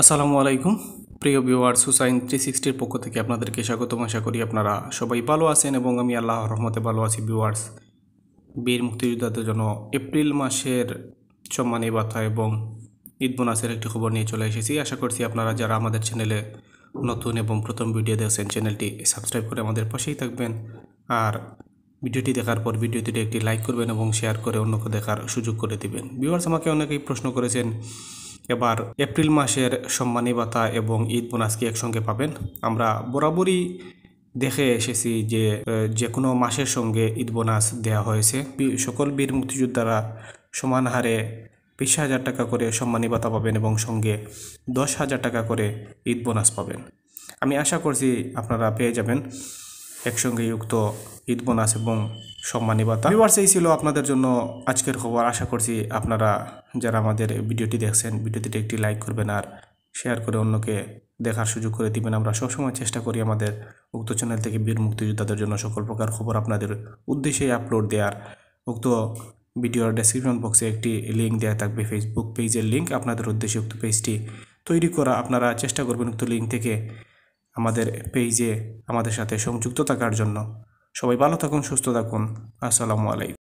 আসসালামু আলাইকুম প্রিয় ভিওয়ার্স সুসাইন থ্রি সিক্সটির পক্ষ থেকে আপনাদেরকে স্বাগতম আশা করি আপনারা সবাই ভালো আছেন এবং আমি আল্লাহ রহমতে ভালো আছি ভিওয়ার্স বীর মুক্তিযোদ্ধাদের জন্য এপ্রিল মাসের সম্মানী বার্তা এবং ঈদ বোনাসের একটি খবর নিয়ে চলে এসেছি আশা করছি আপনারা যারা আমাদের চ্যানেলে নতুন এবং প্রথম ভিডিও দেখছেন চ্যানেলটি সাবস্ক্রাইব করে আমাদের পাশেই থাকবেন আর ভিডিওটি দেখার পর ভিডিওটিতে একটি লাইক করবেন এবং শেয়ার করে অন্যকে দেখার সুযোগ করে দিবেন ভিউয়ার্স আমাকে অনেকেই প্রশ্ন করেছেন এবার এপ্রিল মাসের সম্মানী ভাতা এবং ঈদ বোনাস কি একসঙ্গে পাবেন আমরা বরাবরই দেখে এসেছি যে যে কোনো মাসের সঙ্গে ঈদ বোনাস দেওয়া হয়েছে সকল বীর মুক্তিযোদ্ধারা সমান হারে বিশ হাজার টাকা করে সম্মানী ভাতা পাবেন এবং সঙ্গে দশ হাজার টাকা করে ঈদ বোনাস পাবেন আমি আশা করছি আপনারা পেয়ে যাবেন একসঙ্গে যুক্ত ঈদ বোনাস এবং সম্মানী বাতা ভিউয়ার্স এই ছিল আপনাদের জন্য আজকের খবর আশা করছি আপনারা যারা আমাদের ভিডিওটি দেখছেন ভিডিওটিতে একটি লাইক করবেন আর শেয়ার করে অন্যকে দেখার সুযোগ করে দিবেন আমরা সবসময় চেষ্টা করি আমাদের উক্ত চ্যানেল থেকে বীর মুক্তিযোদ্ধাদের জন্য সকল প্রকার খবর আপনাদের উদ্দেশ্যে আপলোড দেওয়ার উক্ত ভিডিওর ডেসক্রিপশন বক্সে একটি লিঙ্ক দেওয়া থাকবে ফেসবুক পেজের লিঙ্ক আপনাদের উদ্দেশ্যে উক্ত পেজটি তৈরি করা আপনারা চেষ্টা করবেন উক্ত লিঙ্ক থেকে আমাদের পেজে আমাদের সাথে সংযুক্ত থাকার জন্য সবাই ভালো থাকুন সুস্থ থাকুন আসসালামু আলাইকুম